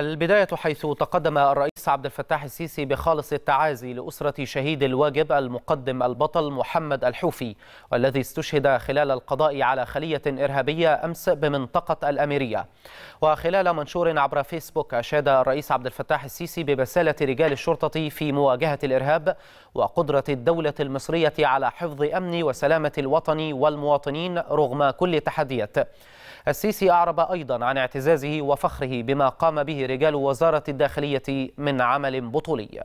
البداية حيث تقدم الرئيس عبد الفتاح السيسي بخالص التعازي لأسرة شهيد الواجب المقدم البطل محمد الحوفي والذي استشهد خلال القضاء على خلية إرهابية أمس بمنطقة الأميرية وخلال منشور عبر فيسبوك أشاد الرئيس عبد الفتاح السيسي ببسالة رجال الشرطة في مواجهة الإرهاب وقدرة الدولة المصرية على حفظ أمن وسلامة الوطن والمواطنين رغم كل تحديات السيسي أعرب أيضا عن اعتزازه وفخره بما قام به رجال وزارة الداخلية من عمل بطولي